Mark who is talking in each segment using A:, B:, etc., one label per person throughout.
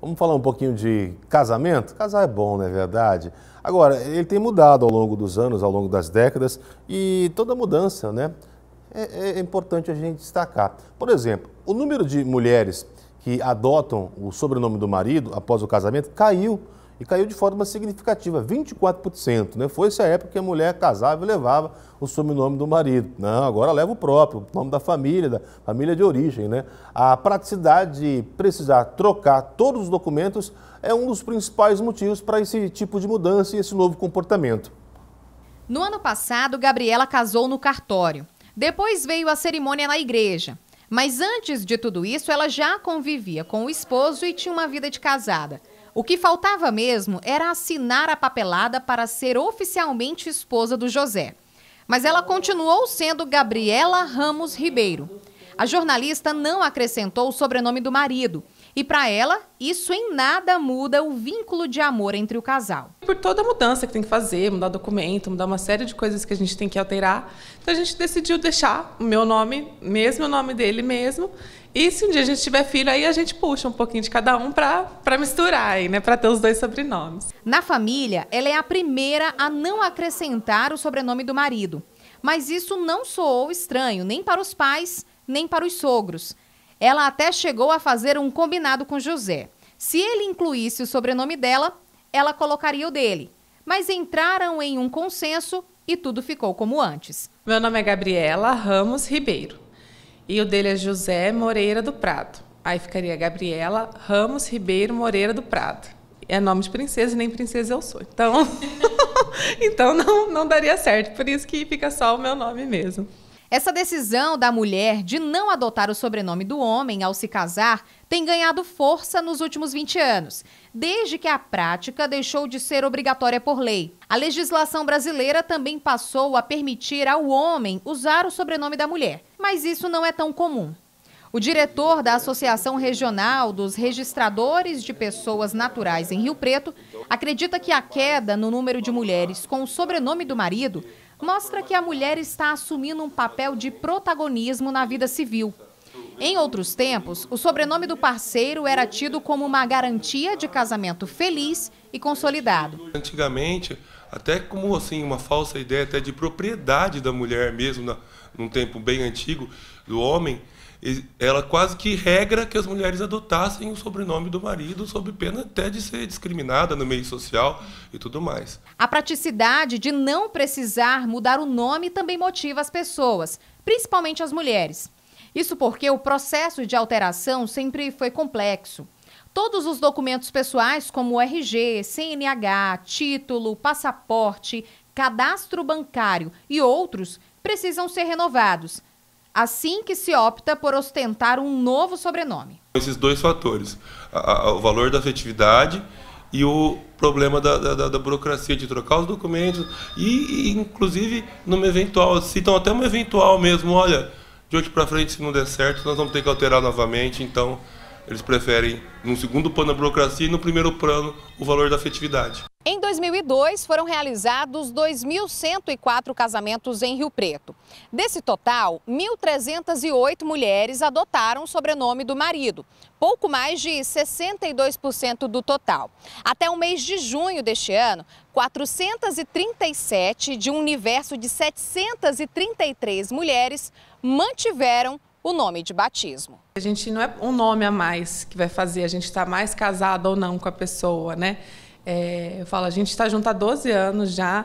A: Vamos falar um pouquinho de casamento? Casar é bom, não é verdade? Agora, ele tem mudado ao longo dos anos, ao longo das décadas, e toda mudança, né? É, é, é importante a gente destacar. Por exemplo, o número de mulheres que adotam o sobrenome do marido após o casamento caiu e caiu de forma significativa, 24%. Né? foi essa época que a mulher casava e levava o sobrenome do marido. Não, agora leva o próprio, o nome da família, da família de origem. Né? A praticidade de precisar trocar todos os documentos é um dos principais motivos para esse tipo de mudança e esse novo comportamento.
B: No ano passado, Gabriela casou no cartório. Depois veio a cerimônia na igreja. Mas antes de tudo isso, ela já convivia com o esposo e tinha uma vida de casada. O que faltava mesmo era assinar a papelada para ser oficialmente esposa do José. Mas ela continuou sendo Gabriela Ramos Ribeiro. A jornalista não acrescentou o sobrenome do marido. E para ela, isso em nada muda o vínculo de amor entre o casal.
C: Por toda a mudança que tem que fazer, mudar documento, mudar uma série de coisas que a gente tem que alterar, então a gente decidiu deixar o meu nome, mesmo o nome dele mesmo. E se um dia a gente tiver filho, aí a gente puxa um pouquinho de cada um para misturar, aí, né? Para ter os dois sobrenomes.
B: Na família, ela é a primeira a não acrescentar o sobrenome do marido. Mas isso não soou estranho nem para os pais nem para os sogros. Ela até chegou a fazer um combinado com José. Se ele incluísse o sobrenome dela, ela colocaria o dele. Mas entraram em um consenso e tudo ficou como antes.
C: Meu nome é Gabriela Ramos Ribeiro e o dele é José Moreira do Prado. Aí ficaria Gabriela Ramos Ribeiro Moreira do Prado. É nome de princesa, e nem princesa eu sou. Então, então não, não daria certo. Por isso que fica só o meu nome mesmo.
B: Essa decisão da mulher de não adotar o sobrenome do homem ao se casar tem ganhado força nos últimos 20 anos, desde que a prática deixou de ser obrigatória por lei. A legislação brasileira também passou a permitir ao homem usar o sobrenome da mulher, mas isso não é tão comum. O diretor da Associação Regional dos Registradores de Pessoas Naturais em Rio Preto acredita que a queda no número de mulheres com o sobrenome do marido mostra que a mulher está assumindo um papel de protagonismo na vida civil. Em outros tempos, o sobrenome do parceiro era tido como uma garantia de casamento feliz e consolidado.
D: Antigamente, até como assim uma falsa ideia até de propriedade da mulher mesmo na, num tempo bem antigo do homem ela quase que regra que as mulheres adotassem o sobrenome do marido, sob pena até de ser discriminada no meio social e tudo mais.
B: A praticidade de não precisar mudar o nome também motiva as pessoas, principalmente as mulheres. Isso porque o processo de alteração sempre foi complexo. Todos os documentos pessoais, como RG, CNH, título, passaporte, cadastro bancário e outros, precisam ser renovados. Assim que se opta por ostentar um novo sobrenome.
D: Esses dois fatores: a, a, o valor da afetividade e o problema da, da, da, burocracia de trocar os documentos e, e inclusive numa eventual citam até uma eventual mesmo olha de hoje para frente se não der certo nós vamos ter que alterar novamente então eles preferem, no segundo plano, a burocracia e no primeiro plano, o valor da afetividade.
B: Em 2002, foram realizados 2.104 casamentos em Rio Preto. Desse total, 1.308 mulheres adotaram o sobrenome do marido, pouco mais de 62% do total. Até o mês de junho deste ano, 437 de um universo de 733 mulheres mantiveram o nome de batismo. A gente não é um nome a mais que vai fazer a gente estar tá mais
C: casada ou não com a pessoa, né? É, eu falo, a gente está junto há 12 anos já.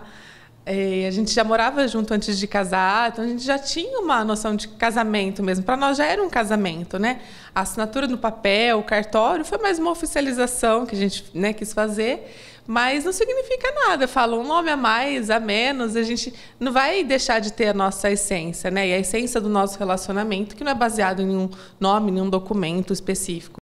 C: É, a gente já morava junto antes de casar, então a gente já tinha uma noção de casamento mesmo. Para nós já era um casamento, né? A assinatura no papel, o cartório, foi mais uma oficialização que a gente né, quis fazer, mas não significa nada. Falou um nome a mais, a menos, a gente não vai deixar de ter a nossa essência, né? E a essência do nosso relacionamento, que não é baseado em um nome, em um documento específico.